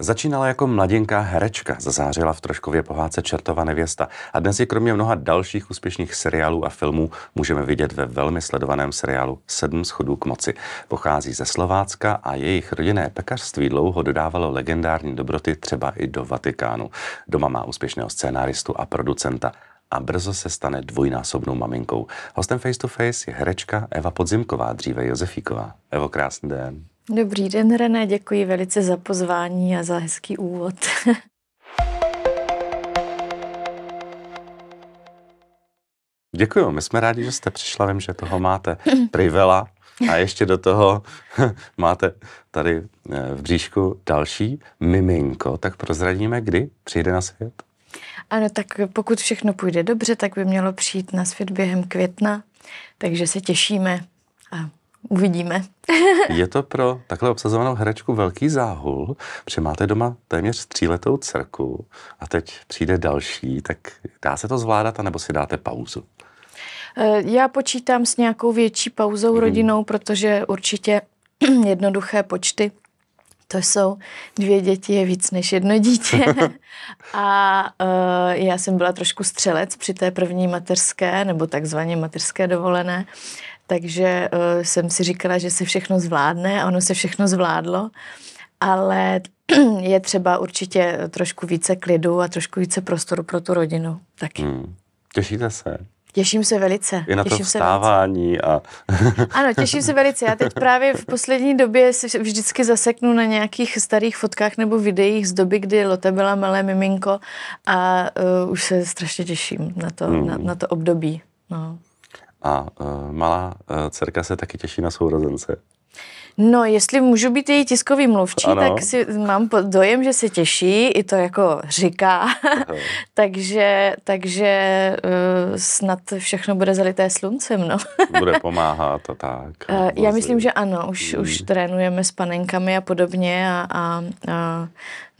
Začínala jako mladinká herečka, zazářila v Troškově pohádce Čertova nevěsta a dnes je kromě mnoha dalších úspěšných seriálů a filmů můžeme vidět ve velmi sledovaném seriálu Sedm schodů k moci. Pochází ze Slovácka a jejich rodinné pekařství dlouho dodávalo legendární dobroty třeba i do Vatikánu. Doma má úspěšného scénáristu a producenta a brzo se stane dvojnásobnou maminkou. Hostem Face to Face je herečka Eva Podzimková, dříve Josefíková. Evo, krásný den. Dobrý den, René, děkuji velice za pozvání a za hezký úvod. Děkuji, my jsme rádi, že jste přišla, vím, že toho máte privela a ještě do toho máte tady eh, v bříšku další miminko, tak prozradíme, kdy přijde na svět? Ano, tak pokud všechno půjde dobře, tak by mělo přijít na svět během května, takže se těšíme a uvidíme. Je to pro takhle obsazovanou herečku velký záhul, protože máte doma téměř tříletou dcerku a teď přijde další, tak dá se to zvládat, anebo si dáte pauzu? Eh, já počítám s nějakou větší pauzou hmm. rodinou, protože určitě jednoduché počty to jsou dvě děti je víc než jedno dítě. A uh, já jsem byla trošku střelec při té první mateřské, nebo takzvaně mateřské dovolené takže uh, jsem si říkala, že se všechno zvládne a ono se všechno zvládlo, ale je třeba určitě trošku více klidu a trošku více prostoru pro tu rodinu taky. Hmm. Těšíte se? Těším se velice. I na těším to vstávání se a... ano, těším se velice. Já teď právě v poslední době se vždycky zaseknu na nějakých starých fotkách nebo videích z doby, kdy Lotte byla malé miminko a uh, už se strašně těším na to, hmm. na, na to období. No. A eh, malá eh, dcerka se taky těší na sourozence. No, jestli můžu být její tiskový mluvčí, ano. tak si mám dojem, že se těší, i to jako říká. takže takže uh, snad všechno bude zalité sluncem, no. bude pomáhat a tak. uh, já myslím, že ano, už, mm. už hmm. trénujeme s panenkami a podobně a, a, a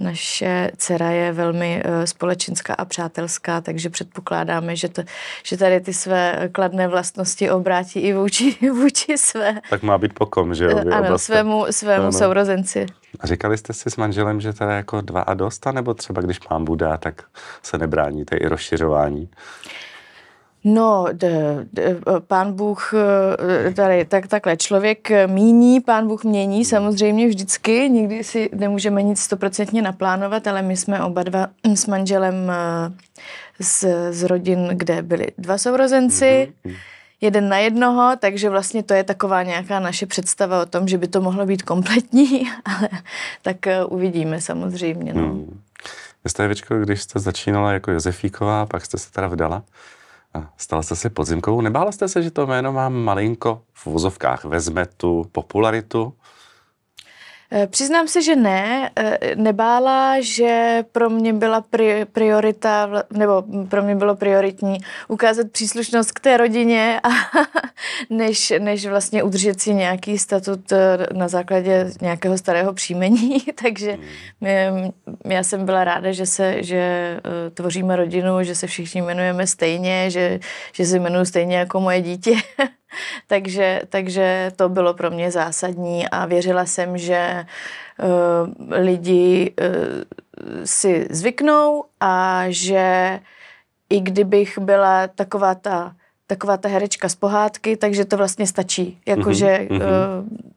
naše dcera je velmi eh, společenská a přátelská, takže předpokládáme, že, to, že tady ty své kladné vlastnosti obrátí i vůči, vůči své. Tak má být pokom, že jo? Eh, ano, oblasti. svému, svému ano. sourozenci. A říkali jste si s manželem, že teda jako dva a dost, nebo třeba když mám Buda, tak se nebráníte i rozšiřování? No, d, d, e, pán Bůh, e, e, tady, tak, takhle, člověk míní, pán Bůh mění, samozřejmě vždycky, nikdy si nemůžeme nic stoprocentně naplánovat, ale my jsme oba dva s manželem z, z rodin, kde byli dva sourozenci, mm-hmm. jeden na jednoho, takže vlastně to je taková nějaká naše představa o tom, že by to mohlo být kompletní, ale tak uvidíme samozřejmě. No. Hmm. Vy jste, když jste začínala jako Josefíková, pak jste se teda vdala, a stala jste se podzimkovou. Nebála jste se, že to jméno mám malinko v vozovkách vezme tu popularitu? Eh, přiznám se, že ne. Eh, nebála, že pro mě byla priorita, nebo pro mě bylo prioritní ukázat příslušnost k té rodině, a, než, než vlastně udržet si nějaký statut eh, na základě nějakého starého příjmení. Takže já jsem byla ráda, že, se, že tvoříme rodinu, že se všichni jmenujeme stejně, že, že se jmenuju stejně jako moje dítě. takže, takže to bylo pro mě zásadní a věřila jsem, že uh, lidi uh, si zvyknou a že i kdybych byla taková ta, taková ta herečka z pohádky, takže to vlastně stačí. Jakože mm-hmm. uh,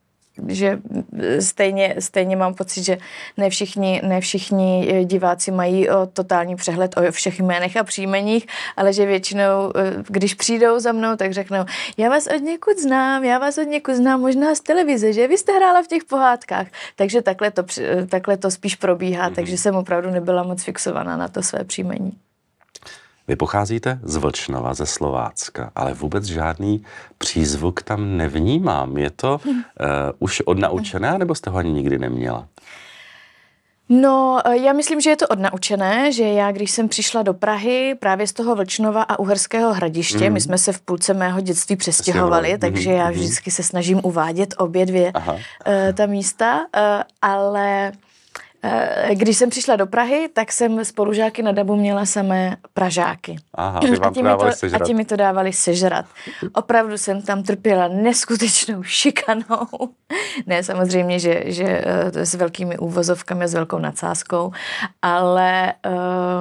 že eh, stejně, stejně mám pocit, že ne všichni, ne všichni eh, diváci mají o eh, totální přehled o všech jménech a příjmeních, ale že většinou, když přijdou za mnou, tak řeknou, já vás od někud znám, já vás od někud znám, možná z televize, že vy jste hrála v těch pohádkách. Takže takhle to, takhle to spíš probíhá, mm-hmm. takže jsem opravdu nebyla moc fixovaná na to své příjmení. Vy pocházíte z Vlčnova, ze Slovácka, ale vůbec žádný přízvuk tam nevnímám. Je to uh, už odnaučené, nebo jste ho ani nikdy neměla? No, eh, já myslím, že je to odnaučené, že já, když jsem přišla do Prahy právě z toho Vlčnova a Uherského hradiště, mm. my jsme se v půlce mého dětství přestěhovali, Přesně, takže já mhm, mhm. vždycky se snažím uvádět obě dvě Uh, ta místa, uh, ale Eh, když jsem přišla do Prahy, tak jsem spolužáky na dabu měla samé Pražáky. Aha, a, ti to, to a ti mi to dávali sežrat. Opravdu jsem tam trpěla neskutečnou šikanou. ne, samozřejmě, že, že eh, s velkými úvozovkami, s velkou nadsázkou, ale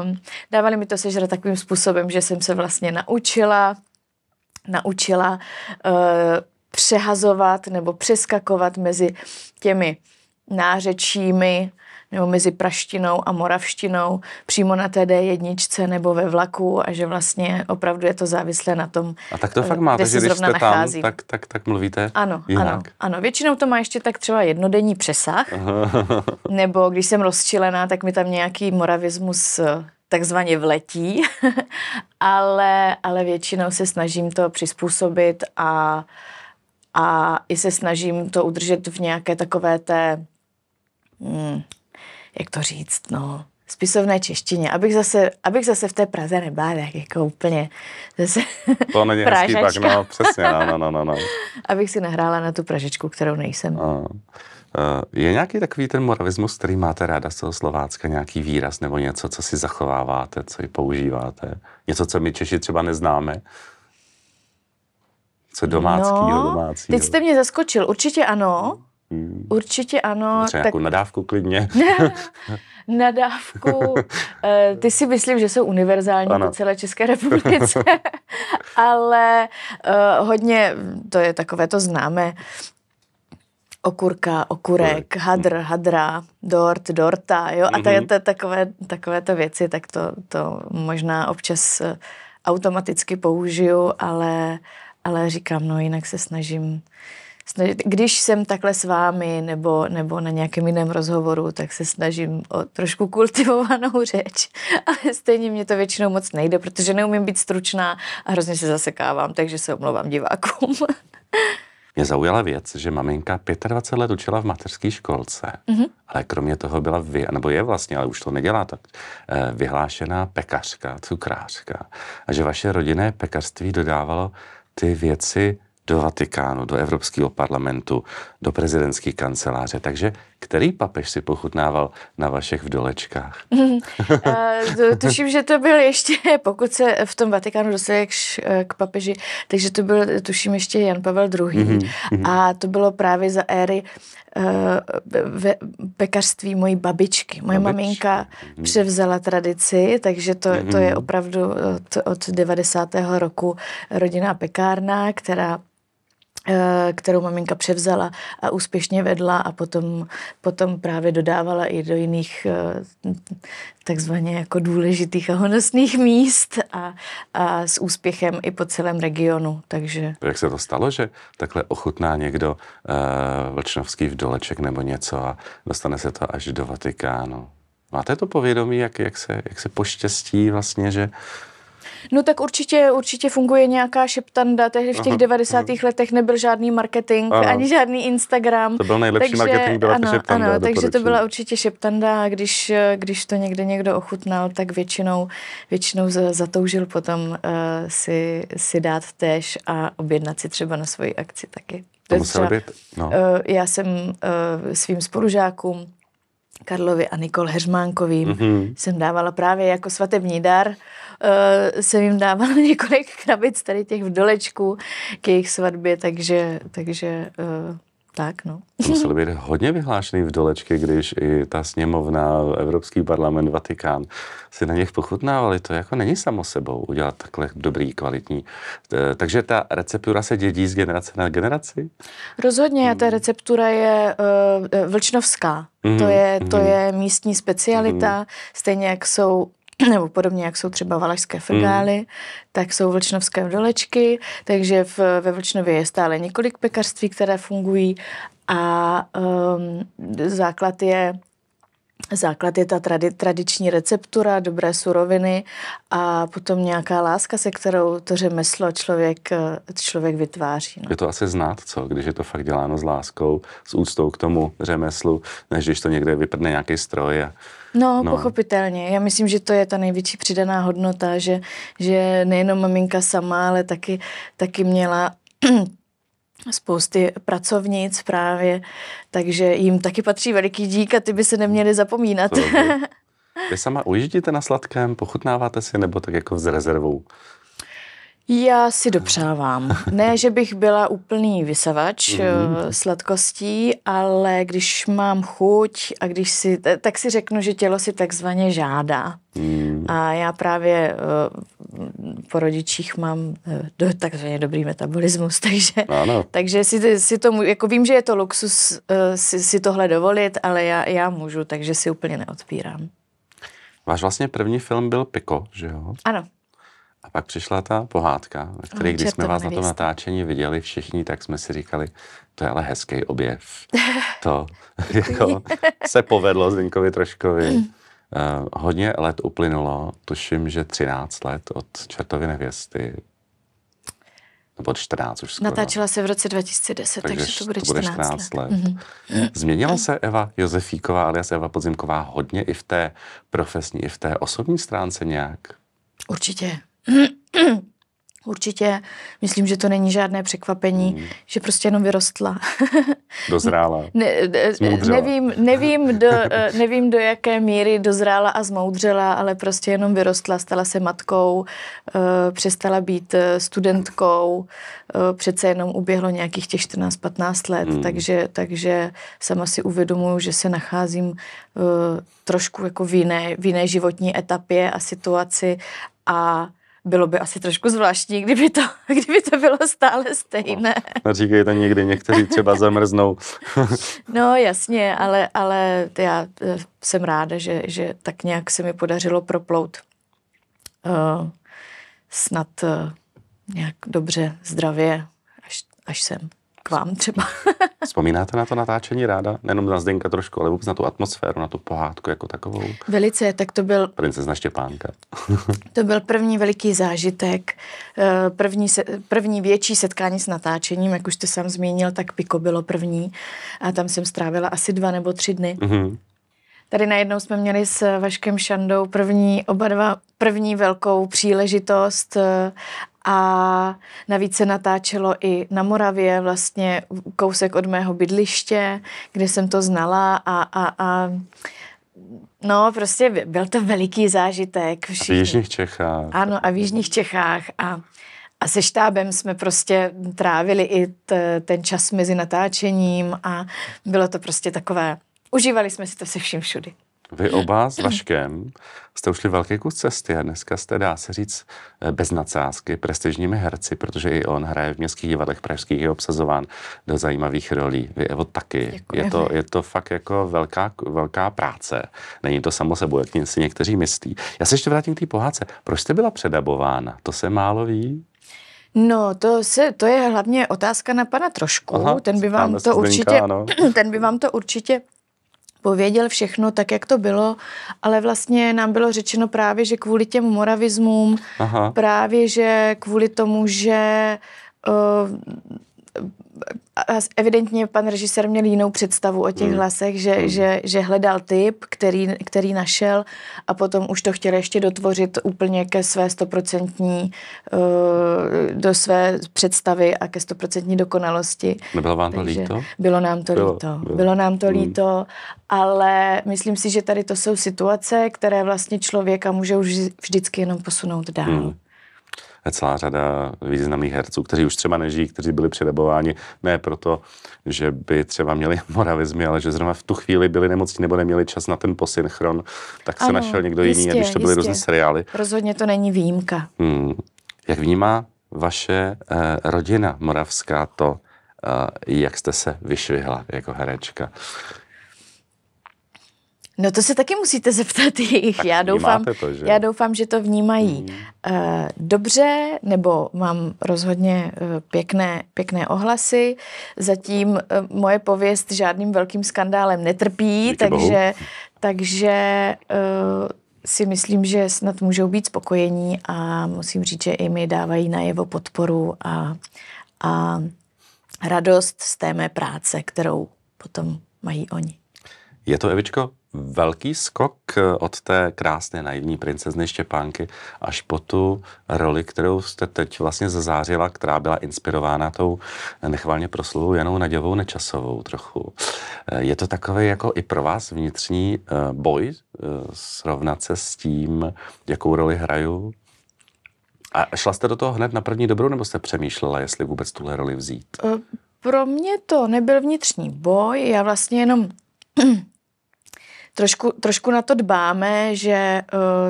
um, dávali mi to sežrat takovým způsobem, že jsem se vlastně naučila, naučila uh, přehazovat nebo přeskakovat mezi těmi nářečími, nebo mezi praštinou a moravštinou přímo na té D1 nebo ve vlaku a že vlastně opravdu je to závislé na tom, A tak to fakt eh, máte, že když jste tam, tak, tak, tak mluvíte Ano, jinak. ano, ano. Většinou to má ještě tak třeba jednodenní přesah, nebo když jsem rozčilená, tak mi tam nějaký moravismus eh, takzvaně vletí, ale, ale většinou se snažím to přizpůsobit a, a i se snažím to udržet v nějaké takové té mm, jak to říct, no, spisovné češtině, abych zase, abych zase v té Praze nebyla jak jako úplně zase To není hezký tak no, přesně, no, no, no, no. Abych si nahrála na tu pražečku, kterou nejsem. A. Eh, je nějaký takový ten moravismus, který máte ráda z toho Slovácka, nějaký výraz nebo něco, co si zachováváte, co ji používáte? Něco, co my Češi třeba neznáme? Co domáckýho, no, domácího? Teď jste mě zaskočil, určitě ano. Hmm. Určitě ano. Třeba tak... nadávku klidně. nadávku. Eh, ty si myslím, že jsou univerzální ano. po celé České republice, ale eh, hodně, to je takové to známé, okurka, okurek, hadr, hmm. hadra, dort, dorta, jo, a tady to, mhm. takové, takové to věci, tak to, to možná občas eh, automaticky použiju, ale, ale říkám, no jinak se snažím uh, snažit, když jsem takhle s vámi nebo, nebo na nějakém jiném rozhovoru, tak se snažím o trošku kultivovanou řeč, ale stejně mě to většinou moc nejde, protože neumím být stručná a hrozně se zasekávám, takže se omlouvám divákům. Mě zaujala věc, že maminka 25 let učila v mateřské školce, mm-hmm. ale kromě toho byla, vy, nebo je vlastně, ale už to nedělá tak, eh, vyhlášená pekařka, cukrářka. A že vaše rodinné pekařství dodávalo ty věci do Vatikánu, do Evropského parlamentu, do prezidentské kanceláře. Takže který papež si pochutnával na vašich v dolečkách? Eh, tuším, že to byl ještě, pokud se v tom Vatikánu dostali k, k papeži, takže to byl, tuším, ještě Jan Pavel II. Mm-hmm. Mhm. A to bylo právě za éry uh, ve, pekařství mojí babičky. Moje Babič. maminka mm-hmm. převzala tradici, takže to, mm-hmm. to je mhm. opravdu od, od 90. roku rodinná pekárna, která Eh, kterou maminka převzala a úspěšně vedla a potom, potom právě dodávala i do jiných eh, takzvaně jako důležitých a honosných míst a, a s úspěchem i po celém regionu. Takže... Jak se to stalo, že takhle ochutná někdo uh, vlčnovský vdoleček nebo něco a dostane se to až do Vatikánu? Máte to povědomí, jak, jak, se, jak se poštěstí vlastně, že No tak určitě, určitě funguje nějaká šeptanda, tehdy v těch 90. Aha. Mhm. letech nebyl žádný marketing, ano. ani žádný Instagram. To byl nejlepší takže, marketing, byla ano, šeptanda. Ano, takže to byla určitě šeptanda a když, když to někde někdo ochutnal, tak většinou, většinou zatoužil potom uh, si, si dát též a objednat si třeba na svoji akci taky. To, to třeba, být, no. Uh, já jsem uh, svým spolužákům Karlovi a Nikol Heřmánkovým mm-hmm. jsem dávala právě jako svatební dar, uh, jsem jim dávala několik krabic tady těch v dolečku k jejich svatbě, takže, takže uh, tak, no. Musel být hodně vyhlášený v dolečky, když i ta sněmovna, Evropský parlament, Vatikán si na něch pochutnávali. To jako není samo sebou udělat takhle dobrý, kvalitní. Eh, takže ta receptura se dědí z generace na generaci? Rozhodně, ta hmm. receptura je uh, vlčnovská. hmm To, mhm, je, to mhm. je místní specialita, hmm stejně jak jsou nebo podobně, jak jsou třeba valašské frgály, mm. tak jsou vlčnovské dolečky, takže v, ve Vlčnově je stále několik pekařství, které fungují a um, základ je Základ je ta tradi- tradiční receptura, dobré suroviny a potom nějaká láska, se kterou to řemeslo člověk, člověk vytváří. No. Je to asi znát, co, když je to fakt děláno s láskou, s úctou k tomu řemeslu, než když to někde vyprdne nějaký stroj a No, no, pochopitelně. Já myslím, že to je ta největší přidaná hodnota, že, že nejenom maminka sama, ale taky, taky měla spousty pracovnic právě, takže jim taky patří veliký dík a ty by se neměli zapomínat. Vy sama ujíždíte na sladkém, pochutnáváte si nebo tak jako s rezervou? Já si dopřávám. Ne, že bych byla úplný vysavač mm-hmm. sladkostí, ale když mám chuť a když si, eh, tak si řeknu, že tělo si takzvaně žádá. Mm. A já právě eh, po rodičích mám eh, do, takzvaně dobrý metabolismus, takže, ano. takže si, si to, jako vím, že je to luxus eh, si, si tohle dovolit, ale já, já můžu, takže si úplně neodpírám. Váš vlastně první film byl Piko, že jo? Ano. A pak přišla ta pohádka, ve které, když jsme vás na tom natáčení viděli všichni, tak jsme si říkali, to je ale hezký objev. To jako, se povedlo Zdeňkovi Troškovi. Eh, hodně let uplynulo, tuším, že 13 let od Čertovy nevěsty, nebo 14 už skoro. Natáčela se v roce 2010, takže, takže to, bude to bude 14, 14 let. let. Mm-hmm. Změnila se Eva Josefíková alias Eva Podzimková hodně i v té profesní, i v té osobní stránce nějak? Určitě určitě. Myslím, že to není žádné překvapení, mm. že prostě jenom vyrostla. Dozrála. Ne, nevím, nevím, do, eh, nevím, do jaké míry dozrála a zmoudřela, ale prostě jenom vyrostla, stala se matkou, eh, přestala být eh, studentkou, přece jenom uběhlo nějakých těch 14-15 let, mm. takže, takže sama si uvědomuju, že se nacházím trošku jako v jiné, v jiné životní etapě a situaci a bylo by asi trošku zvláštní, kdyby to, kdyby to bylo stále stejné. No, to někdy, někteří třeba zamrznou. no jasně, ale, ale já eh, jsem ráda, že, že tak nějak se mi podařilo proplout uh, snad uh, nějak dobře, zdravě až, až sem k vám třeba. Vzpomínáte na to natáčení ráda? Nenom na Zdenka trošku, ale vůbec na tu atmosféru, na tu pohádku jako takovou? Velice, tak to byl... Princezna Štěpánka. to byl první veliký zážitek, eh, první, se, první větší setkání s natáčením, jak už jste sám zmínil, tak Piko bylo první a tam jsem strávila asi dva nebo tři dny. Mm-hmm. Tady najednou jsme měli s Vaškem Šandou první, oba dva, první velkou příležitost eh, a navíc se natáčelo i na Moravě, vlastně kousek od mého bydliště, kde jsem to znala a, a, a No, prostě byl to veliký zážitek. Všichni. A v Jižních Čechách. Ano, a v Jižních Čechách. A, a se štábem jsme prostě trávili i t, ten čas mezi natáčením a bylo to prostě takové, užívali jsme si to se vším všudy. Vy oba s Vaškem jste ušli velký kus cesty a dneska jste, dá se říct, eh, bez nadsázky, prestižními herci, protože i on hraje v městských divadlech pražských, je obsazován do zajímavých rolí. Vy Evo taky. Je to, je to fakt jako velká, velká práce. Není to samo sebou, jak si někteří myslí. Já se ještě vrátím k té pohádce. Proč jste byla předabována? To se málo ví. No, to, se, to je hlavně otázka na pana Trošku. Aha, ten by vám to určitě, ano. ten by vám to určitě pověděl všechno tak, jak to bylo, ale vlastně nám bylo řečeno právě, že kvůli těm moravismům, Aha. právě, že kvůli tomu, že eh, evidentně pan režisér měl jinou představu o těch hmm. hlasech, že, mm. že, že hledal typ, který, který našel a potom už to chtěl ještě dotvořit úplně ke své stoprocentní, eh, do své představy a ke stoprocentní dokonalosti. Nebylo vám to Takže líto? Bylo nám to bylo, líto. Bylo. bylo nám to mm. líto, ale myslím si, že tady to jsou situace, které vlastně člověka může už vždycky jenom posunout dál. Mm celá řada významných herců, kteří už třeba nežijí, kteří byli předabováni, ne proto, že by třeba měli moravizmy, ale že zrovna v tu chvíli byli nemocní nebo neměli čas na ten posynchron, tak se ano, našel někdo jistě, jiný, když to byly různé seriály. Rozhodně to není výjimka. Hmm. Jak vnímá vaše eh, rodina moravská to, eh, jak jste se vyšvihla jako herečka? No to se taky musíte zeptat jich. Tak já, doufám, to, že? já doufám, že to vnímají Hmm. Eh, dobře, nebo mám rozhodně eh, pěkné, pěkné ohlasy. Zatím eh, moje pověst žádným velkým skandálem netrpí, Díky takže, takže uh, si myslím, že snad můžou být spokojení a musím říct, že i mi dávají na jeho podporu a, a radost z té mé práce, kterou potom mají oni. Je to, Evičko, velký skok eh, od té krásné naivní princezny Štěpánky až po tu roli, kterou jste teď vlastně zazářila, která byla inspirována tou nechvalně proslovou Janou Naděvou Nečasovou trochu. Eh, je to takový jako i pro vás vnitřní eh, boj srovnat se s tím, jakou roli hraju? A šla jste do toho hned na první dobrou, nebo jste přemýšlela, jestli vůbec tuhle roli vzít? Pro mě to nebyl vnitřní boj, já vlastně jenom trošku, trošku na to dbáme, že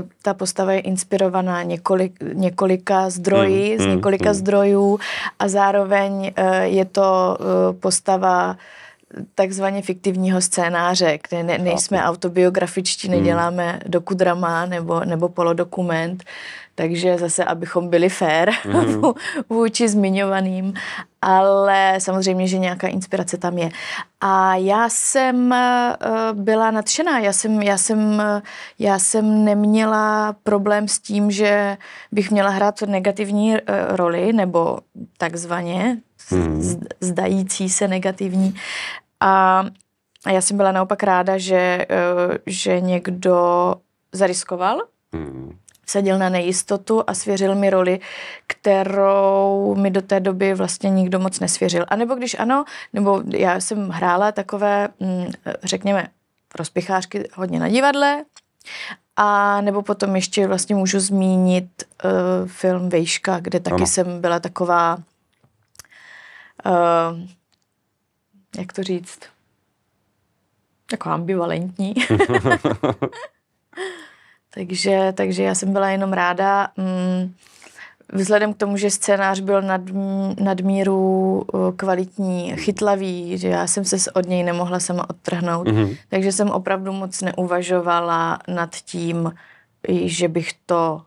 uh, ta postava je inspirovaná několik, několika zdroji, mm, z hmm, několika mm, zdrojů a zároveň uh, je to uh, postava takzvaně fiktivního scénáře, kde ne, nejsme autobiografičtí, hmm. neděláme dokudrama nebo, nebo polodokument, takže zase, abychom byli fair mm-hmm. vůči zmiňovaným, ale samozřejmě, že nějaká inspirace tam je. A já jsem eh, byla nadšená, já jsem, já jsem, eh, já jsem neměla problém s tím, že bych měla hrát negativní eh, roli, nebo takzvaně mm-hmm. zdající se negativní. A já jsem byla naopak ráda, že, že někdo zariskoval, mhm vsadil na nejistotu a svěřil mi roli, kterou mi do té doby vlastně nikdo moc nesvěřil. A nebo když ano, nebo já jsem hrála takové, mm, řekněme, rozpichářky hodně na divadle, a nebo potom ještě vlastně můžu zmínit uh, film Vejška, kde taky ano. jsem byla taková, uh, jak to říct, taková ambivalentní. Takže, takže já jsem byla jenom ráda. Mm, vzhledem k tomu, že scénář byl nad, nadmíru eh, kvalitní, chytlavý, že já jsem se od něj nemohla sama odtrhnout, mm-hmm. takže jsem opravdu moc neuvažovala nad tím, že bych to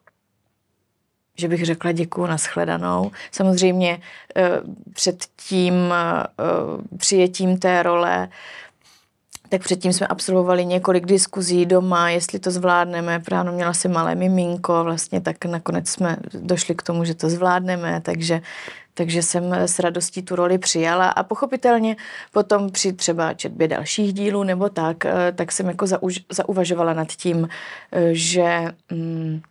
že bych řekla děkuju, shledanou. Samozřejmě eh, před tím eh, přijetím té role tak předtím jsme absolvovali několik diskuzí doma, jestli to zvládneme. Práno měla si malé miminko, vlastně tak nakonec jsme došli k tomu, že to zvládneme, takže takže jsem s radostí tu roli přijala a pochopitelně potom při třeba četbě dalších dílů nebo tak, eh, tak jsem jako zauž, zauvažovala nad tím, eh, že hm,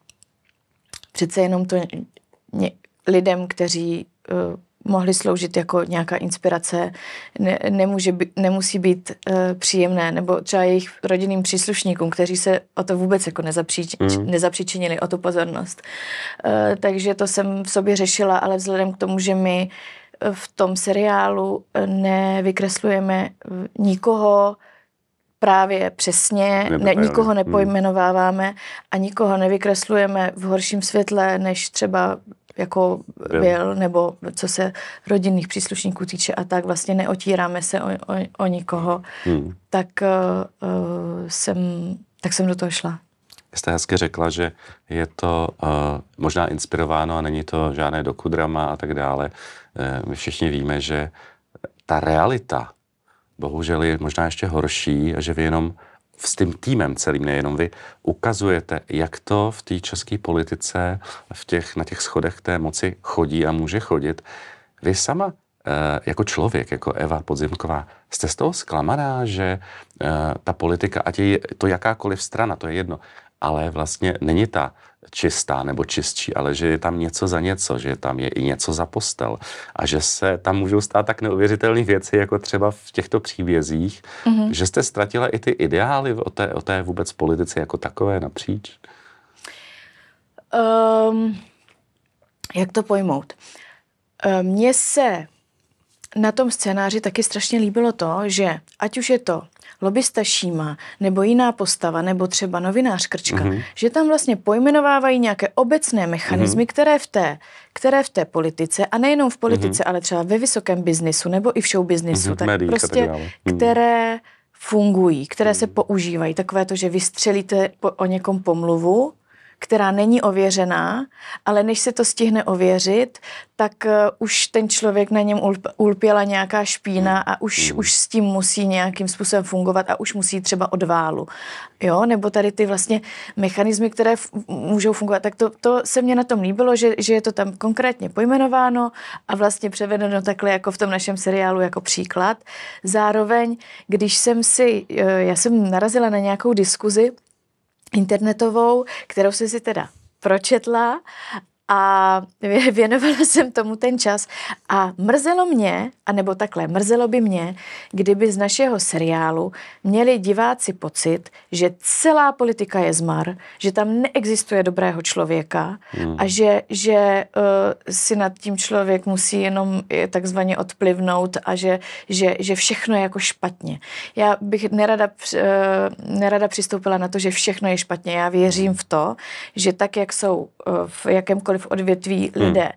přece jenom to ně, lidem, kteří eh, mohly sloužit jako nějaká inspirace. Ne, nemůže by, nemusí být e, příjemné, nebo třeba jejich rodinným příslušníkům, kteří se o to vůbec jako nezapříč, mm. nezapříčinili, o tu pozornost. E, takže to jsem v sobě řešila, ale vzhledem k tomu, že my eh, v tom seriálu nevykreslujeme nikoho, právě přesně, ne, nikoho mhm. nepojmenováváme a nikoho nevykreslujeme v horším světle, než třeba jako byl, byl nebo co se rodinných příslušníků týče a tak, vlastně neotíráme se o, o, o nikoho, hmm. tak uh, jsem, tak jsem do toho šla. Jste hezky řekla, že je to uh, možná inspirováno a není to žádné dokudrama a tak dále. Uh, my všichni víme, že ta realita bohužel je možná ještě horší a že vy jenom s tím týmem celým, nejenom vy, ukazujete, jak to v té české politice, v těch, na těch schodech té moci chodí a může chodit. Vy sama eh, jako člověk, jako Eva Podzimková, jste z toho zklamaná, že eh, ta politika, ať je to jakákoliv strana, to je jedno, ale vlastně není ta čistá nebo čistší, ale že je tam něco za něco, že tam je i něco za postel a že se tam můžou stát tak neuvěřitelné věci, jako třeba v těchto příbězích, mm-hmm. že jste ztratila i ty ideály o té, o té vůbec politice jako takové napříč? Um, jak to pojmout? Ehm, mně se na tom scénáři taky strašně líbilo to, že ať už je to lobista Šíma nebo jiná postava, nebo třeba novinář Krčka, mm-hmm. že tam vlastně pojmenovávají nějaké obecné mechanismy, mm-hmm. které v té které v té politice, a nejenom v politice, mm-hmm. ale třeba ve vysokém biznisu nebo i v show biznisu, mm-hmm. tak Médiích prostě, tak mm-hmm. které fungují, které se mhm. používají. Takové to, že vystřelíte po, o někom pomluvu, která není ověřená, ale než se to stihne ověřit, tak eh, už ten člověk na něm ulpěla nějaká špína hmm. a už, hmm. už s tím musí nějakým způsobem fungovat a už musí třeba odválu. Jo? Nebo tady ty vlastně mechanismy, které můžou fungovat. Tak to, to se mně na tom líbilo, že, že je to tam konkrétně pojmenováno a vlastně převedeno takhle jako v tom našem seriálu jako příklad. Zároveň, když jsem si, eh, já jsem narazila na nějakou diskuzi, internetovou, kterou jsem si teda pročetla a věnovala jsem tomu ten čas a mrzelo mě, anebo takhle, mrzelo by mě, kdyby z našeho seriálu měli diváci pocit, že celá politika je zmar, že tam neexistuje dobrého člověka hmm. a že, že uh, si nad tím člověk musí jenom eh, takzvaně odplivnout a že, že, že všechno je jako špatně. Já bych nerada, uh, nerada přistoupila na to, že všechno je špatně. Já věřím v to, že tak, jak jsou uh, v jakémkoliv v odvětví hmm. lidé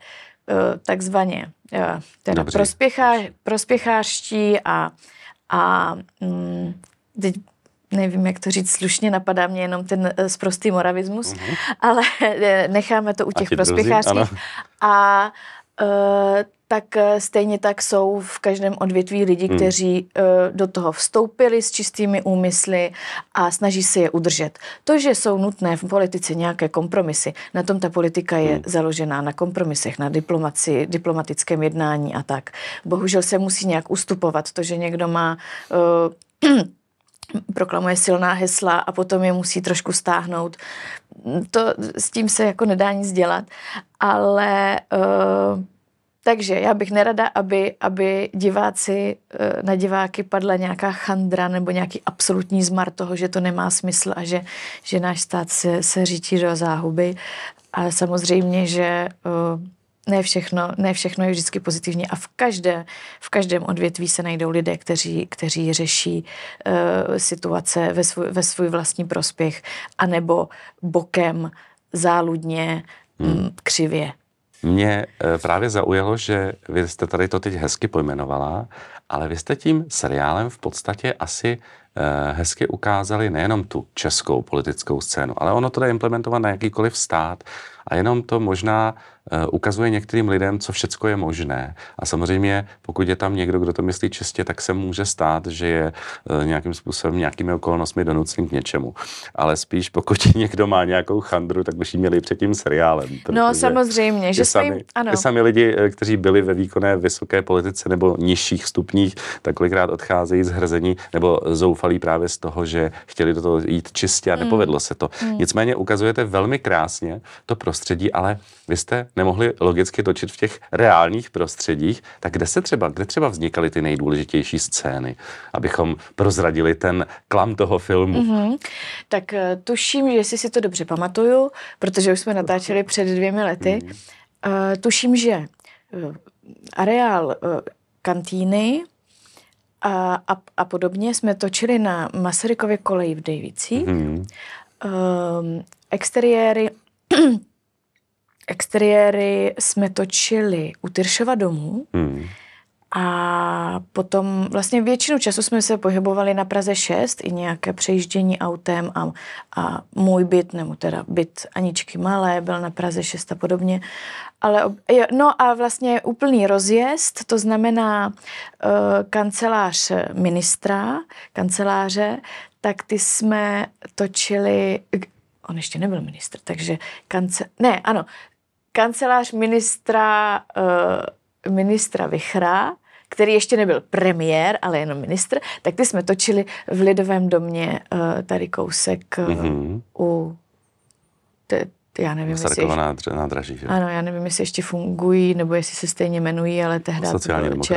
hmm. takzvaně eh, teda prospěchá, prospěchářští a, a mm, teď nevím, jak to říct slušně, napadá mě jenom ten eh, sprostý moravismus, mm-hmm. ale necháme to u těch prospěchářských. A Eh, tak eh, stejně tak jsou v každém odvětví lidi, hmm. kteří eh, do toho vstoupili s čistými úmysly a snaží se je udržet. To, že jsou nutné v politice nějaké kompromisy, na tom ta politika je hmm. založená na kompromisech, na diplomaci, diplomatickém jednání a tak. Bohužel se musí nějak ustupovat. To, že někdo má uh, proklamuje silná hesla a potom je musí trošku stáhnout. To s tím se jako nedá nic dělat, ale uh, takže já bych nerada, aby, aby diváci, eh, na diváky padla nějaká chandra nebo nějaký absolutní zmar toho, že to nemá smysl a že, že náš stát se, se řítí do záhuby. Ale samozřejmě, že uh, ne všechno, ne všechno je vždycky pozitivní a v, každé, v každém odvětví se najdou lidé, kteří, kteří řeší e, situace ve svůj, ve svůj vlastní prospěch anebo bokem, záludně, hmm. Mm, křivě. Mě eh, právě zaujalo, že vy jste tady to teď hezky pojmenovala, ale vy jste tím seriálem v podstatě asi Eh, hezky ukázali nejenom tu českou politickou scénu, ale ono to jde implementovat na jakýkoliv stát a jenom to možná eh, ukazuje některým lidem, co všecko je možné. A samozřejmě, pokud je tam někdo, kdo to myslí čistě, tak se může stát, že je eh, nějakým způsobem, nějakými okolnostmi donucen k něčemu. Ale spíš, pokud někdo má nějakou chandru, tak už ji měli před tím seriálem. No samozřejmě, že sami, svým, ano. sami lidi, kteří byli ve výkonné vysoké politice nebo nižších stupních, tak kolikrát odcházejí z hrzení nebo zoufání zoufalí právě z toho, že chtěli do toho jít čistě a hmm. nepovedlo se to. Mm. Nicméně ukazujete velmi krásně to prostředí, ale vy jste nemohli logicky točit v těch reálných prostředích, tak kde se třeba, kde třeba vznikaly ty nejdůležitější scény, abychom prozradili ten klam toho filmu? Mm-hmm. Tak eh, tuším, že si to dobře pamatuju, protože už jsme natáčeli před dvěmi lety, mm. uh, tuším, že eh, areál uh, kantýny a, a, a podobně jsme točili na Masarykově koleji v Davicích. Mm-hmm. Ehm, um, exteriéry exteriéry jsme točili u Tyršova domu. Mm-hmm a potom vlastně většinu času jsme se pohybovali na Praze 6 i nějaké přejiždění autem a, a můj byt, nebo teda byt Aničky Malé byl na Praze 6 a podobně. Ale, no a vlastně úplný rozjezd, to znamená uh, kancelář ministra, kanceláře, tak ty jsme točili, on ještě nebyl ministr, takže kance, ne, ano, kancelář ministra uh, ministra Vichra který ještě nebyl premiér, ale jenom ministr, tak ty jsme točili v Lidovém domě eh, tady kousek mm-hmm. u já nevím, jestli ještě, nádraží, že? Ano, já nevím, jestli ještě fungují, nebo jestli se stejně jmenují, ale tehdy Sociální ČSSD.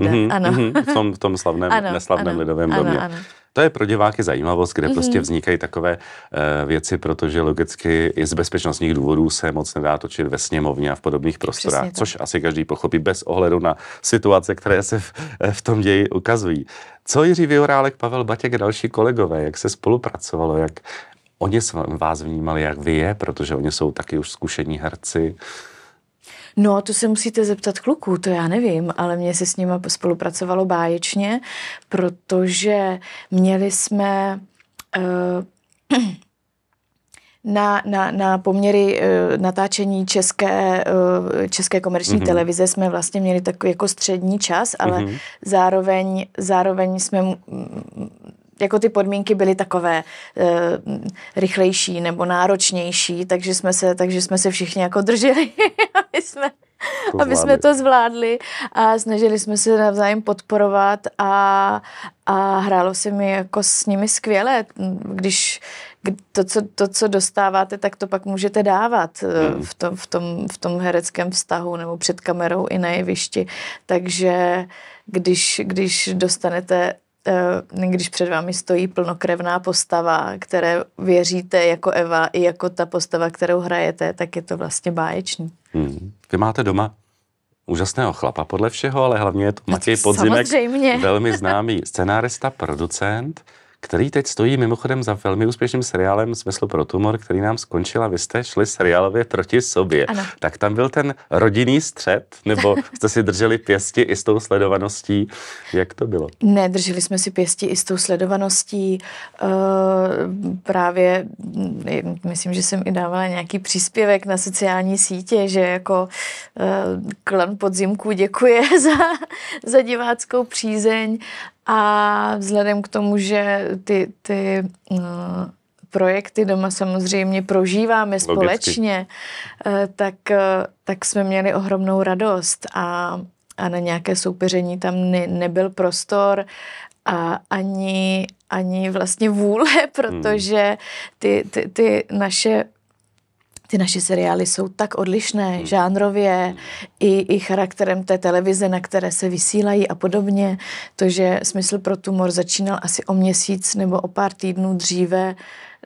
Mm-hmm, ano. Mm-hmm, v, tom, v tom slavném, ano, neslavném ano, lidovém ano, domě. Ano. To je pro diváky zajímavost, kde mm-hmm. prostě mhm. vznikají takové uh, věci, protože logicky i z bezpečnostních důvodů se moc nedá točit ve sněmovně a v podobných prostorách, což asi každý pochopí bez ohledu na situace, které se v, eh, v tom ději ukazují. Co Jiří Vyhorálek, Pavel Batěk a další kolegové, jak se spolupracovalo, jak, oni vás vnímali, jak vy je, protože oni jsou taky už zkušení herci. No, to se musíte zeptat kluků, to já nevím, ale mě se s nimi spolupracovalo báječně, protože měli jsme uh, na, na, na poměry uh, natáčení české, uh, české komerční mm-hmm. televize jsme vlastně měli takový jako střední čas, ale mm-hmm. zároveň, zároveň jsme jako ty podmínky byly takové e, rychlejší nebo náročnější, takže jsme se, takže jsme se všichni jako drželi, aby jsme to aby jsme to zvládli a snažili jsme se navzájem podporovat a, a hrálo se mi jako s nimi skvěle, když to co, to, co dostáváte, tak to pak můžete dávat eh, hmm. v, tom, v, tom, v tom hereckém vztahu nebo před kamerou i na jevišti. Takže když, když dostanete Eh, když před vámi stojí plnokrevná postava, které věříte jako Eva i jako ta postava, kterou hrajete, tak je to vlastně báječný. Hmm. Vy máte doma úžasného chlapa podle všeho, ale hlavně je to no Matěj Podzimek, samozřejmě. velmi známý scenárista, producent který teď stojí mimochodem za velmi úspěšným seriálem Smysl pro tumor, který nám skončil a vy jste šli seriálově proti sobě. Ano. Tak tam byl ten rodinný střed, nebo jste si drželi pěsti i s tou sledovaností? Jak to bylo? Ne, drželi jsme si pěsti i s tou sledovaností. Uh, právě, mm, myslím, že jsem i dávala nějaký příspěvek na sociální sítě, že jako uh, klan podzimku děkuje za, za diváckou přízeň a vzhledem k tomu, že ty, ty uh, projekty doma samozřejmě prožíváme Logicky. společně, uh, tak, uh, tak jsme měli ohromnou radost a, a na nějaké soupeření tam ne, nebyl prostor a ani, ani vlastně vůle, hmm. protože ty, ty, ty naše ty naše seriály jsou tak odlišné hmm. žánrově hmm. i, i charakterem té televize, na které se vysílají a podobně. To, že Smysl pro tumor začínal asi o měsíc nebo o pár týdnů dříve,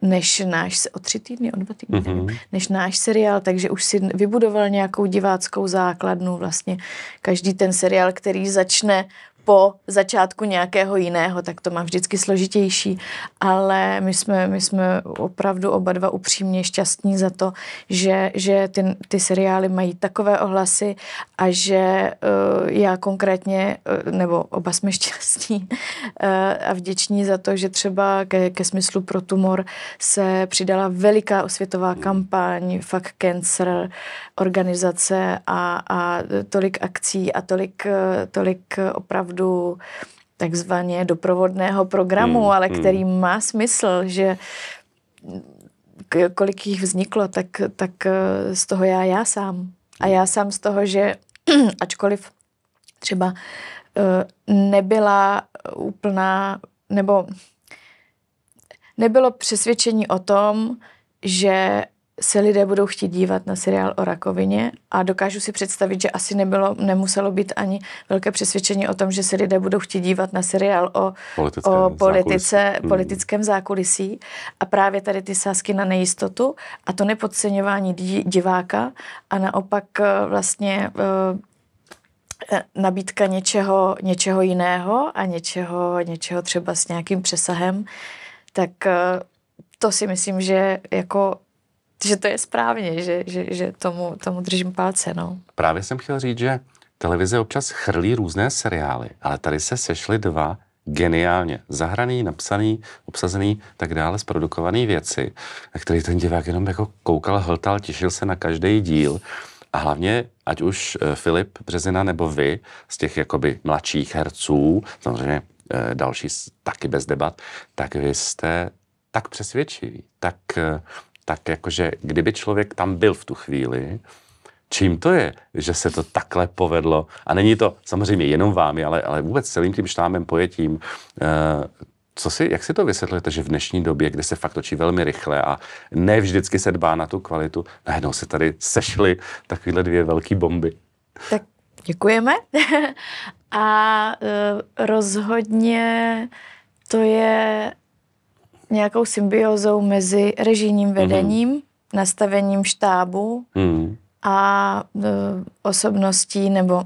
než náš, o tři týdny, o dva týdny, mm-hmm. než náš seriál, takže už si vybudoval nějakou diváckou základnu vlastně. Každý ten seriál, který začne po začátku nějakého jiného, tak to má vždycky složitější, ale my jsme, my jsme opravdu oba dva upřímně šťastní za to, že, že ty, ty seriály mají takové ohlasy a že uh, já konkrétně, uh, nebo oba jsme šťastní uh, a vděční za to, že třeba ke, ke smyslu pro tumor se přidala veliká osvětová kampaň, fakt cancer, organizace a, a tolik akcí a tolik, tolik opravdu opravdu takzvaně doprovodného programu, hmm, ale hmm. který hmm. má smysl, že kolik jich vzniklo, tak, tak eh, z toho já, já sám. A já sám z toho, že ačkoliv třeba eh, nebyla úplná, nebo nebylo přesvědčení o tom, že se lidé budou chtít dívat na seriál o rakovině a dokážu si představit, že asi nebylo, nemuselo být ani velké přesvědčení o tom, že se lidé budou chtít dívat na seriál o, politickém, o politice, zákulisí. Hmm. politickém zákulisí a právě tady ty sázky na nejistotu a to nepodceňování diváka a naopak eh, vlastně eh, nabídka něčeho, něčeho jiného a něčeho, něčeho třeba s nějakým přesahem, tak eh, to si myslím, že jako že to je správně, že, že, že tomu, tomu držím palce. No. Právě jsem chtěl říct, že televize občas chrlí různé seriály, ale tady se sešly dva geniálně zahraný, napsaný, obsazený, tak dále, zprodukovaný věci, na který ten divák jenom jako koukal, hltal, těšil se na každý díl. A hlavně, ať už eh, Filip Březina nebo vy, z těch jakoby mladších herců, samozřejmě eh, další taky bez debat, tak vy jste tak přesvědčiví, tak eh, tak jakože kdyby člověk tam byl v tu chvíli, čím to je, že se to takhle povedlo. A není to samozřejmě jenom vámi, ale, ale vůbec celým tím štámem pojetím. Eh, co si, jak si to vysvětlujete, že v dnešní době, kde se fakt točí velmi rychle a ne vždycky se dbá na tu kvalitu, najednou se tady sešly takovéhle dvě velké bomby? Tak děkujeme. a eh, rozhodně to je nějakou symbiozou mezi režijním mhm. vedením, mm-hmm. nastavením štábu mm-hmm. a e, osobností nebo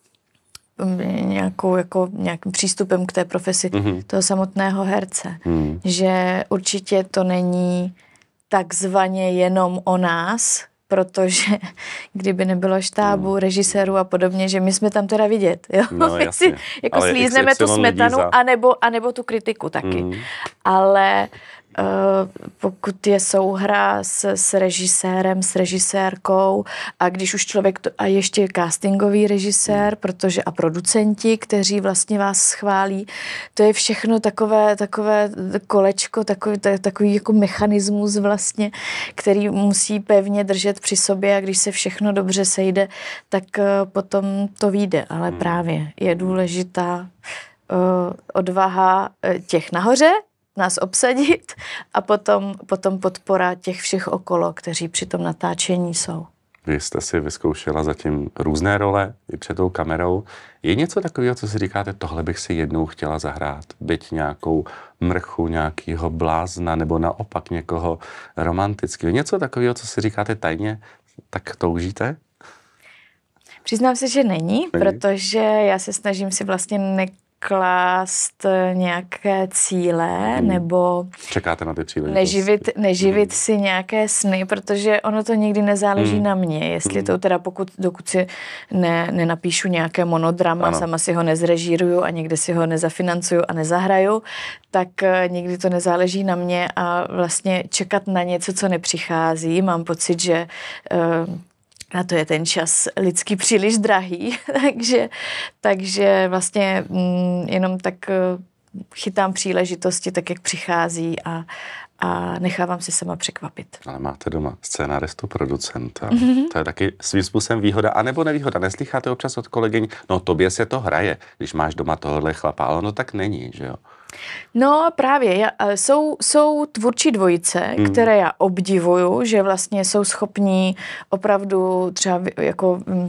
nějakou, jako, nějakým přístupem k té profesi mm-hmm. toho samotného herce. Mm-hmm. Že určitě to není takzvaně jenom o nás, protože kdyby nebylo štábu, hmm. režisérů a podobně, že my jsme tam teda vidět. Jo? No, my si jako slízneme tu smetanu, anebo, anebo tu kritiku taky. Hmm. Ale Eh, pokud je souhra s, s režisérem, s režisérkou a když už člověk, to, a ještě castingový režisér, hmm. protože a producenti, kteří vlastně vás schválí, to je všechno takové, takové kolečko, takový, takový jako mechanismus vlastně, který musí pevně držet při sobě a když se všechno dobře sejde, tak eh, potom to vyjde, ale hmm. právě je důležitá eh, odvaha těch nahoře nás obsadit a potom, potom podpora těch všech okolo, kteří při tom natáčení jsou. Vy jste si vyzkoušela zatím různé role i před tou kamerou. Je něco takového, co si říkáte, tohle bych si jednou chtěla zahrát, byť nějakou mrchu, nějakýho blázna nebo naopak někoho romantického. Něco takového, co si říkáte tajně, tak toužíte? Přiznám se, že není, není, protože já se snažím si vlastně ne- klást eh, nějaké cíle hmm. nebo Čekáte na ty cíle, neživit, neživit hmm. si nějaké sny, protože ono to nikdy nezáleží hmm. na mě, jestli hmm. to teda pokud, dokud si ne, nenapíšu nějaké monodrama, ano. sama si ho nezrežíruju a někde si ho nezafinancuju a nezahraju, tak eh, nikdy to nezáleží na mě a vlastně čekat na něco, co nepřichází, mám pocit, že uh, na to je ten čas lidský příliš drahý, takže, takže vlastně mm, jenom tak eh, chytám příležitosti, tak jak přichází a, a nechávám si sama překvapit. Ale máte doma scénaristu, producenta. Mm-hmm. To je taky svým způsobem výhoda, anebo nevýhoda. Neslycháte občas od kolegyň, no tobě se to hraje, když máš doma tohle chlapa, ale ono tak není, že jo? No právě, já, eh, jsou, jsou tvůrčí dvojice, mm. které já obdivuju, že vlastně jsou schopní opravdu třeba jako mm,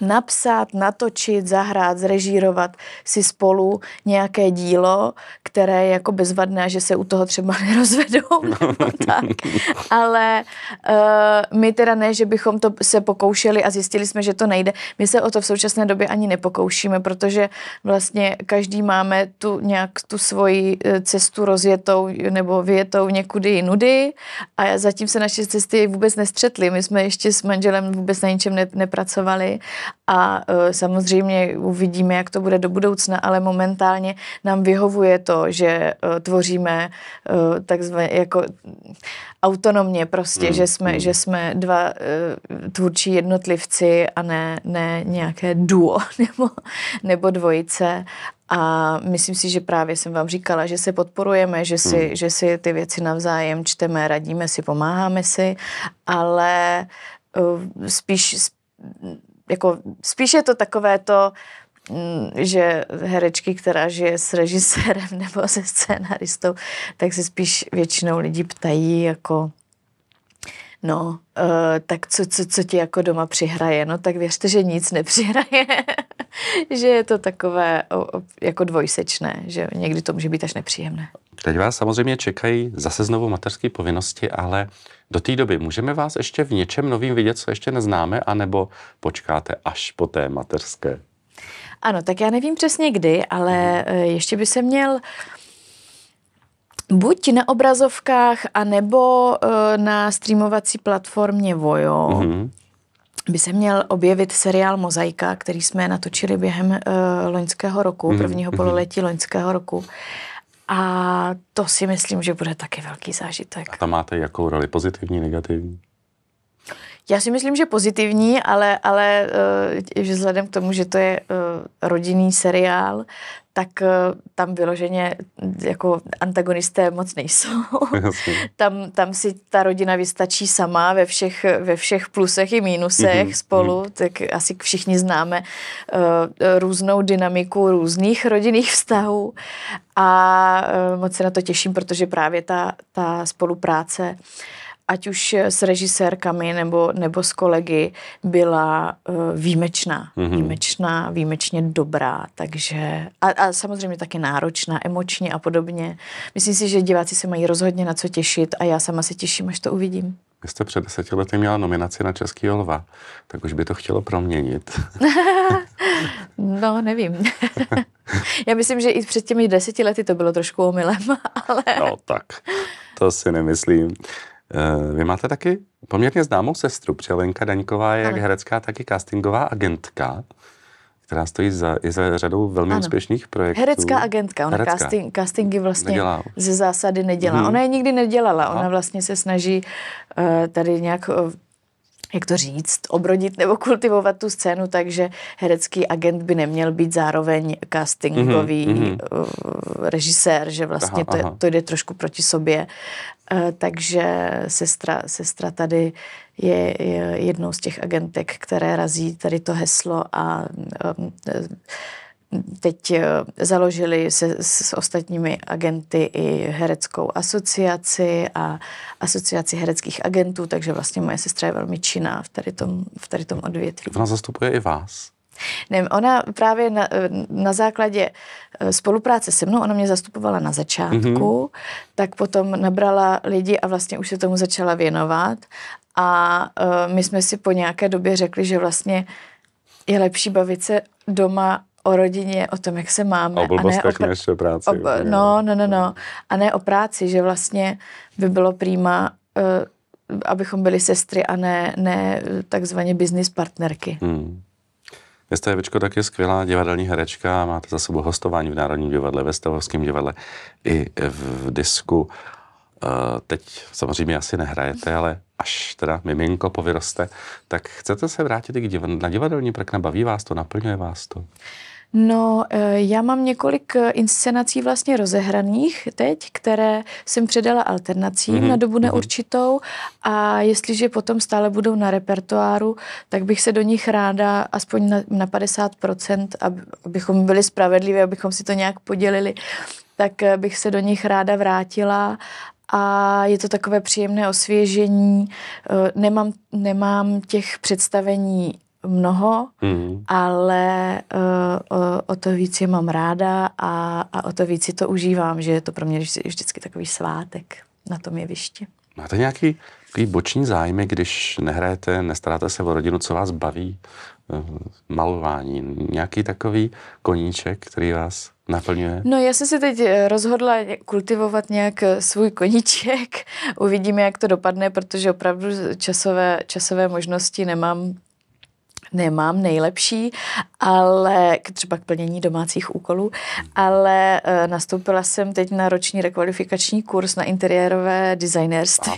napsat, natočit, zahrát, zrežírovat si spolu nějaké dílo, které je jako bezvadné, že se u toho třeba nerozvedou. No. tak. Ale uh, my teda ne, že bychom to se pokoušeli a zjistili jsme, že to nejde. My se o to v současné době ani nepokoušíme, protože vlastně každý máme tu nějak tu svoji eh, cestu rozjetou nebo vyjetou někudy nudy. a zatím se naše cesty vůbec nestřetly. My jsme ještě s manželem vůbec na ničem ne, nepracovali a e, samozřejmě uvidíme, jak to bude do budoucna, ale momentálně nám vyhovuje to, že e, tvoříme e, takzvaně jako autonomně prostě, mm. že, jsme, hmm. že jsme dva tvůrčí jednotlivci a ne, ne nějaké duo nebo, nebo dvojice a myslím si, že právě jsem vám říkala, že se podporujeme, že si, mm. že si ty věci navzájem čteme, radíme si, pomáháme si, ale spíš, spíš jako spíš je to takové to, mm, že herečky, která žije s režisérem nebo se scénaristou, tak se spíš většinou lidi ptají jako no, uh, tak co, co, co ti jako doma přihraje? No tak věřte, že nic nepřihraje. že je to takové o, o, jako dvojsečné, že někdy to může být až nepříjemné. Teď vás samozřejmě čekají zase znovu mateřské povinnosti, ale do té doby můžeme vás ještě v něčem novým vidět, co ještě neznáme, anebo počkáte až po té mateřské? Ano, tak já nevím přesně kdy, ale mhm. eh, ještě by se měl buď na obrazovkách, anebo eh, na streamovací platformě Vojo. Mm-hmm by se měl objevit seriál Mozaika, který jsme natočili během uh, loňského roku, mm-hmm. prvního mhm. pololetí loňského roku. A to si myslím, že bude taky velký zážitek. A tam máte jakou roli? Pozitivní, negativní? Já si myslím, že pozitivní, ale, ale uh, vzhledem k tomu, že to je uh, rodinný seriál, tak uh, tam vyloženě mm, jako antagonisté moc nejsou. tam, tam si ta rodina vystačí sama ve všech, ve všech plusech i mínusech mm-hmm. spolu, mhm. tak asi všichni známe uh, různou dynamiku různých rodinných vztahů a uh, moc se na to těším, protože právě ta, ta spolupráce uh, ať už s režisérkami nebo, nebo s kolegy, byla uh, výjimečná. Mm-hmm. Výjimečná, výjimečně dobrá, takže a, a samozřejmě taky náročná, emočně a podobně. Myslím si, že diváci se mají rozhodně na co těšit a já sama se těším, až to uvidím. Vy jste před deseti lety měla nominaci na Český lva, tak už by to chtělo proměnit. no, nevím. Já myslím, že i před těmi deseti lety to bylo trošku omylem, ale... No tak, to si nemyslím. Eh, vy máte taky poměrně známou sestru, Přelenka Daňková je ano. jak herecká, tak i castingová agentka, která stojí za, i za řadou velmi ano. úspěšných projektů. Herecká agentka, ona herecká. Casting, castingy vlastně Nedělá. ze zásady nedělá. Hmm. Ona je nikdy nedělala, Aha. ona vlastně se snaží uh, tady nějak uh, jak to říct, obrodit nebo kultivovat tu scénu, takže herecký agent by neměl být zároveň castingový mm-hmm. režisér, že vlastně aha, to, aha. to jde trošku proti sobě. Eh, takže sestra, sestra tady je, je jednou z těch agentek, které razí tady to heslo a um, Teď eh, založili se, s ostatními agenty i hereckou asociaci a asociaci hereckých agentů, takže vlastně moje sestra je velmi činná v tady tom, v tady tom odvětví. Ona zastupuje i vás? Ne, ona právě na, na základě eh, spolupráce se mnou, ona mě zastupovala na začátku, mm-hmm. tak potom nabrala lidi a vlastně už se tomu začala věnovat. A uh, my jsme si po nějaké době řekli, že vlastně je lepší bavit se doma o rodině, o tom, jak se máme. O blbostech, a ne o pr- o práci. Ob- no, no, no, no. A ne o práci, že vlastně by bylo prýma, uh, abychom byli sestry a ne, ne takzvaně business partnerky. Hmm. Města Jevičko tak je skvělá divadelní herečka, máte za sebou hostování v Národním divadle, ve Stavovském divadle i v disku. Eh, teď samozřejmě asi nehrajete, ale až teda miminko povyroste, tak chcete se vrátit i na divadelní prkna? Baví vás to, naplňuje vás to? No, eh, já mám několik eh, inscenací vlastně rozehraných teď, které jsem předala alternacím mm-hmm. na dobu mhm. neurčitou a jestliže potom stále budou na repertoáru, tak bych se do nich ráda aspoň na, na 50%, abychom byli spravedliví, abychom si to nějak podělili, tak eh, bych se do nich ráda vrátila a je to takové příjemné osvěžení. Nemám, nemám těch představení mnoho, mm. ale uh, eh, o, eh, o to víc je mám ráda a, a o to víc si to užívám, že je to pro mě vždy, vždycky takový svátek na tom jevišti. Máte nějaký takový boční zájmy, když nehrajete, nestaráte se o rodinu, co vás baví? Eh, malování, nějaký takový koníček, který vás naplňuje? No já jsem si teď rozhodla kultivovat nějak svůj koníček. Uvidíme, jak to dopadne, protože opravdu časové, časové možnosti nemám nemám nejlepší, ale třeba k plnění domácích úkolů, ale e, nastoupila jsem teď na roční rekvalifikační kurz na interiérové designérství.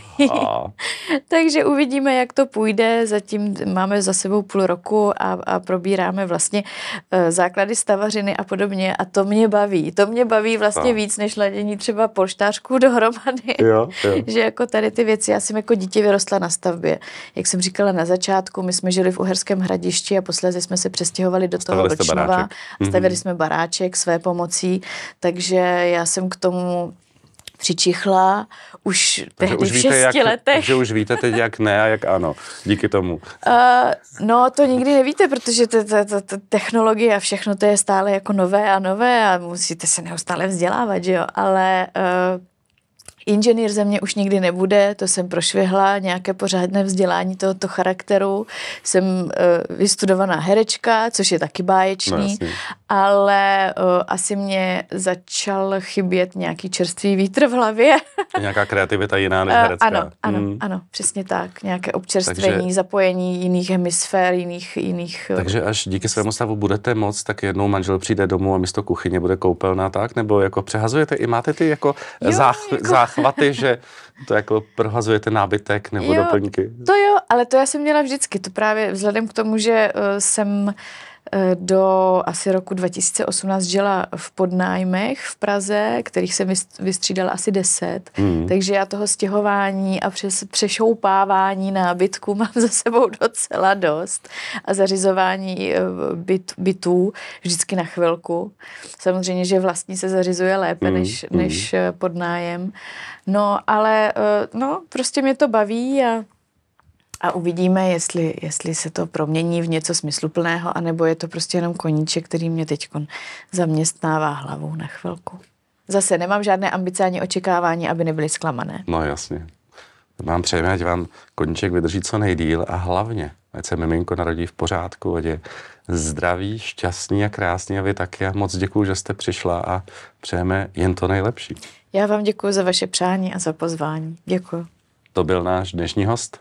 Takže uvidíme, jak to půjde. Zatím máme za sebou půl roku a, a probíráme vlastně e, základy stavařiny a podobně a to mě baví. To mě baví vlastně a. No. víc, než ladění třeba polštářků dohromady. Jo, jo. Že jako tady ty věci, já jsem jako dítě vyrostla na stavbě. Jak jsem říkala na začátku, my jsme žili v Uherském hradě hradišti a posledně jsme se přestěhovali do toho Vlčnova. Stavili mm-hmm. jsme baráček své pomocí, takže já jsem k tomu přičichla už tehdy už v šesti jak, letech. Že už víte teď, jak ne a jak ano, díky tomu. Uh, no, to nikdy nevíte, protože ta, ta, ta, ta technologie a všechno to je stále jako nové a nové a musíte se neustále vzdělávat, že jo, ale uh, Inženýr ze mě už nikdy nebude, to jsem prošvihla, nějaké pořádné vzdělání tohoto charakteru. Jsem uh, vystudovaná herečka, což je taky báječný. No, ale uh, asi mě začal chybět nějaký čerstvý vítr v hlavě. Nějaká kreativita jiná než eh, herecká. Uh, ano, ano, hmm. ano, přesně tak. Nějaké občerstvení, takže, zapojení jiných hemisfér, jiných... jiných eh, takže až díky svému stavu budete moc, tak jednou manžel přijde domů a místo kuchyně bude koupelná, tak? Nebo jako přehazujete i máte ty jako, jo, zách, jako... záchvaty, že to jako prohazujete nábytek nebo jo, doplňky? To jo, ale to já jsem měla vždycky. To právě vzhledem k tomu, že uh, jsem Eh, do asi roku 2018 žila v podnájmech v Praze, kterých jsem vystřídala asi deset, mm. takže já toho stěhování a přes přešoupávání nábytku mám za sebou docela dost a zařizování eh, byt, bytů vždycky na chvilku. Samozřejmě, že vlastní se zařizuje lépe mm. než, hmm. než eh, podnájem. No, ale no, prostě mě to baví a a uvidíme, jestli, jestli se to promění v něco smysluplného, anebo je to prostě jenom koníček, který mě teď zaměstnává hlavou na chvilku. Zase nemám žádné ambice ani očekávání, aby nebyly zklamané. No jasně. mám přejmě, ať vám koníček vydrží co nejdíl a hlavně, ať se miminko narodí v pořádku, ať je zdravý, šťastný a krásný a vy taky. moc děkuji, že jste přišla a přejeme jen to nejlepší. Já vám děkuji za vaše přání a za pozvání. Děkuji. To byl náš dnešní host.